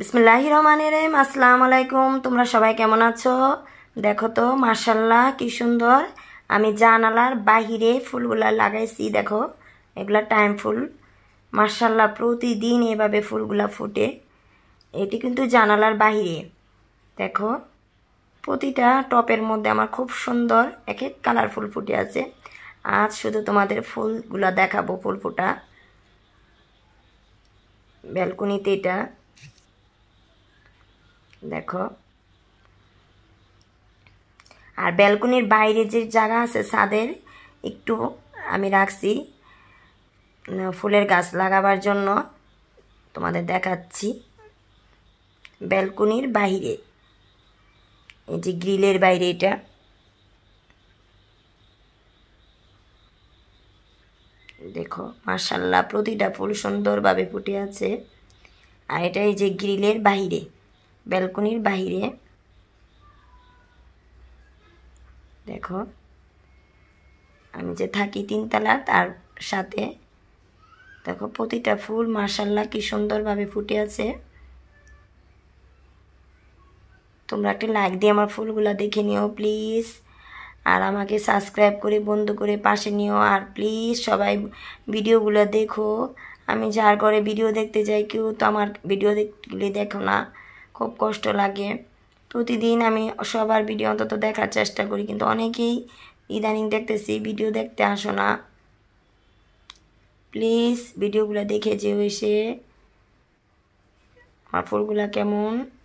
বিসমুল্লাহ রহমান রহিম আসসালামু আলাইকুম তোমরা সবাই কেমন আছো দেখো তো মার্শাল্লাহ কি সুন্দর আমি জানালার বাহিরে ফুলগুলা লাগাইছি দেখো এগুলা টাইম ফুল মার্শাল্লাহ প্রতিদিন এভাবে ফুলগুলা ফুটে এটি কিন্তু জানালার বাহিরে দেখো প্রতিটা টপের মধ্যে আমার খুব সুন্দর এক এক কালারফুল ফুটে আছে আজ শুধু তোমাদের ফুলগুলা দেখাবো ফুল ফুটা ব্যালকনিতে এটা দেখো আর ব্যালকনির বাইরে যে জায়গা আছে ছাদের একটু আমি রাখছি ফুলের গাছ লাগাবার জন্য তোমাদের দেখাচ্ছি ব্যালকনির বাইরে এই যে গ্রিলের বাইরে এটা দেখো মার্শাল্লাহ প্রতিটা ফুল সুন্দরভাবে ফুটে আছে আর এটা এই যে গ্রিলের বাইরে ব্যালকনির বাহিরে দেখো আমি যে থাকি তিনতলা তার সাথে দেখো প্রতিটা ফুল মার্শাল্লাহ কি সুন্দরভাবে ফুটে আছে তোমরা একটা লাইক দিয়ে আমার ফুলগুলা দেখে নিও প্লিজ আর আমাকে সাবস্ক্রাইব করে বন্ধ করে পাশে নিও আর প্লিজ সবাই ভিডিওগুলো দেখো আমি যার ঘরে ভিডিও দেখতে যাই কেউ তো আমার ভিডিও দেখলে দেখো না খুব কষ্ট লাগে প্রতিদিন আমি সবার ভিডিও অন্তত দেখার চেষ্টা করি কিন্তু অনেকেই ইদানিং দেখতেছি ভিডিও দেখতে আসো না প্লিজ ভিডিওগুলো দেখে যে এসে আমার ফুলগুলা কেমন